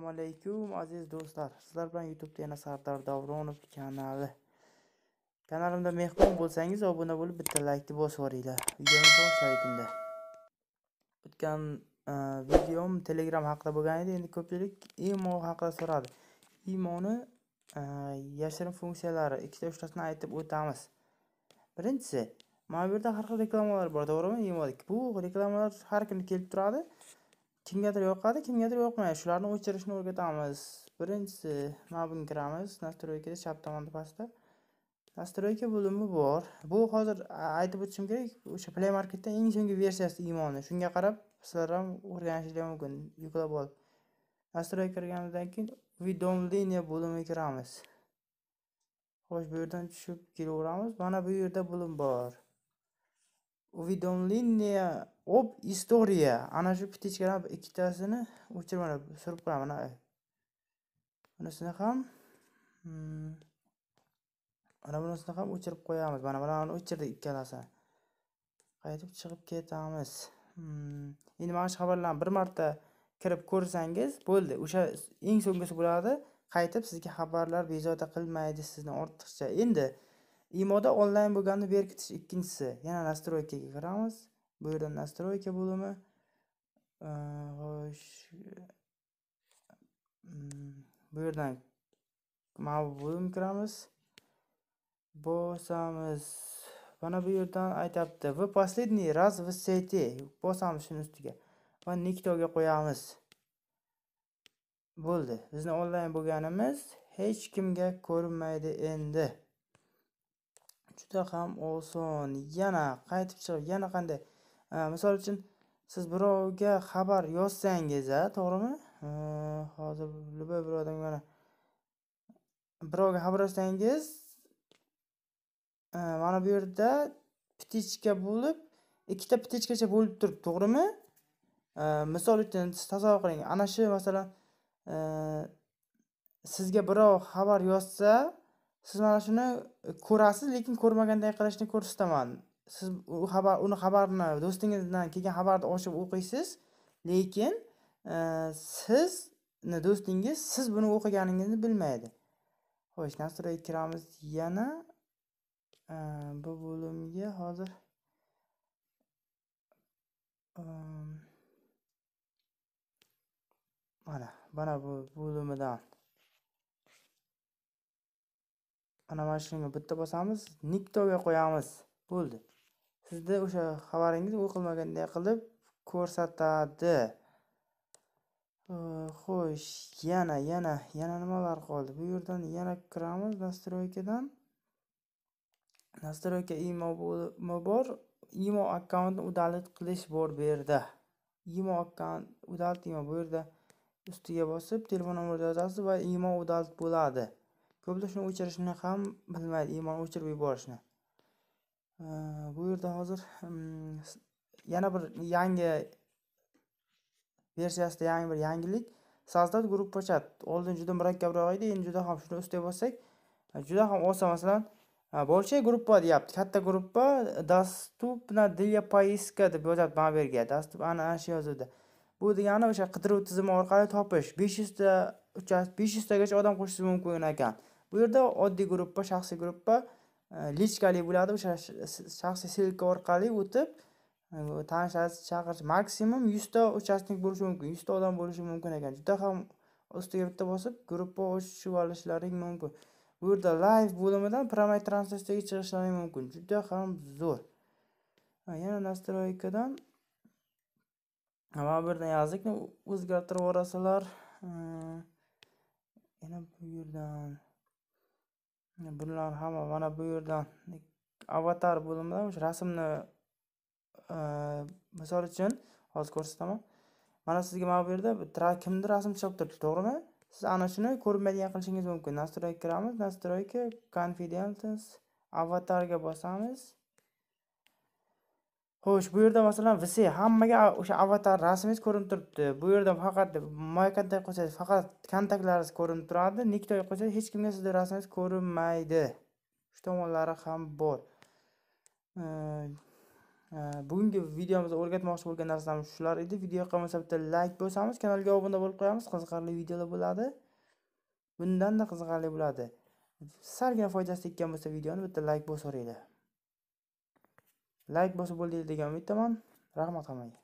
assalomu alaykum aziz do'stlar sizlar bilan youtubeda yana sardor davronov kanali kanalimda mehmon bo'lsangiz obuna bo'lib bitta laykni bosib yuboringlar videoni boshlaydimda o'tgan e, videom telegram haqida bo'lgan edi endi ko'pchilik imo haqida so'radi imoni e, yashirin funksiyalari ikkita uchtasini aytib o'tamiz birinchisi mana bu yerda har xil reklamalar bor to'g'rimi imodiki bu reklamalar har kuni kelib turadi kimgadir yoqadi kimgadir yoqmaydi shularni o'chirishni o'rgatamiz birinchisi mana bunga kiramiz настройкада chap tomonda pastda настройка bo'limi bor bu hozir aytib o'tishim kerak o'sha play marketdan eng so'nggi versiyasi imoni shunga qarab sizlar ham o'rganishinglar mumkin yuklab olib настройка kirganimizdan keyin uvedomleniya bo'limiga kiramiz xo'sh bu yerdan tushib kelaveramiz mana bu yerda bo'lim bor uvedomleniya ob istoriya ana shu птичкаlar ikkitasini o'chirib mana surib qo'yaman hmm, mana bunisini ham mana bunisini ham o'chirib qo'yamiz mana bularni o'chirdik ikkalasini qaytib chiqib ketamiz hmm, endi mana shu xabarlarni bir marta kirib ko'rsangiz bo'ldi o'sha eng so'nggisi bo'ladi qaytib sizga xabarlar bezovta qilmaydi sizni ortiqcha endi imoda onlayn bo'lganini berkitish ikkinchisi yana настройкаga kiramiz Bu yerda nastroyka bo'limi xo'sh bu yerdan mavbum kiramiz bosamiz mana bu yerdan aytyapti va последний раз в сети bosamiz shuni ustiga va niktoga qo'yamiz bo'ldi bizni onlayn bo'lganimiz hech kimga ko'rinmaydi endi juda ham oson yana qaytib chiqib yana qanday misol uchun siz birovga xabar yozsangiz a to'g'rimi hozir любой bir odamga mana birovga xabar yozsangiz mana bu yerda птичка bo'lib ikkita птичкача bo'lib turibdi to'g'rimi misol uchun siz tasavvur qiling ana shu masalan sizga birov xabar yozsa siz mana shuni ko'rasiz lekin ko'rmaganday qilishni ko'rsataman siz u xabar uni xabarni do'stingizdan kelgan xabarni ochib o'qiysiz lekin siz e, sizni do'stingiz siz buni o'qiganingizni bilmaydi xo'sh настроyga kiramiz yana e, bu bo'limga hozir e, mana mana bu bo'limidan ana mana shunga bitta bosamiz niktoga qo'yamiz bo'ldi sizni o'sha xabaringiz o'qilmaganday qilib ko'rsatadi xo'sh yana yana yana nimalar qoldi bu yerdan yana kiramiz настройкадан настройка imo bor imo akkauntni udalit qilish bor bu yerda imo akkaunt udalit imo bu yerda ustiga bosib telefon nomerini yozasiz va imo udalit bo'ladi ko'plar shuni o'chirishni ham bilmaydi imoni o'chirib yuborishni bu yerda hozir yana bir yangi versiyasida yangi bir yangilik создать группа чат oldin juda murakkabroq edi endi juda ham shuni ustiga bossak juda ham oson masalan большая группа deyapti katta группа доступна для поиска deb yozadi mana bu yerga доступ ana ana shu yozuvda bu degani o'sha qidiruv tizimi orqali topish besh yuzta besh yuztagacha odam qo'shish mumkin ekan bu yerda oddiy gruppa shaxsiy gruppa lichkali bo'ladi o'sha shaxsiy ssilka orqali o'tib tanishasiz chaqirish maksimum yuzta uchastnik bo'lishi mumkin yuzta odam bo'lishi mumkin ekan juda ham ustiga bitta bosib gruppa ochib olishlaring mumkin bu yerda live bo'limidan promay translyatsiyaga chiqishlaring mumkin juda ham zo'r yana настройкадан mana bu yerdan o'zgartirib yuborasizlar yana bu yerdan bunlar hamma mana bu yerdan avatar bo'limidan o'sha rasmni e, misol uchun hozir ko'rsataman mana sizga mana bu yerda kimni rasm chizib turibdi to'g'rimi siz ana shuni ko'rinmaydigan qilishingiz mumkin настройка kiramiz настройка confidence avatarga bosamiz Xo'sh, bu yerda masalan VC hammaga o'sha avatar rasmingiz ko'rinib turibdi. Bu yerda faqat maykada qo'ysangiz, faqat kontaktlaringiz ko'rinib turadi. Niktoy qo'ysangiz, hech kimga sizning rasmingiz ko'rinmaydi. Shu tomonlari ham bor. E, bugungi videomizda o'rgatmoqchi bo'lgan narsalarimiz shular edi. video Videoga bitta like bo'lsangiz, kanalga obuna bo'lib qo'yamiz. Qiziqarli videolar bo'ladi. Bundan da qiziqarli bo'ladi. Salgina foydasi tekkan bo'lsa, videoni bitta like bosib so'ranglar. layk bosib bo'ldi degan umiddaman rahmat hammaga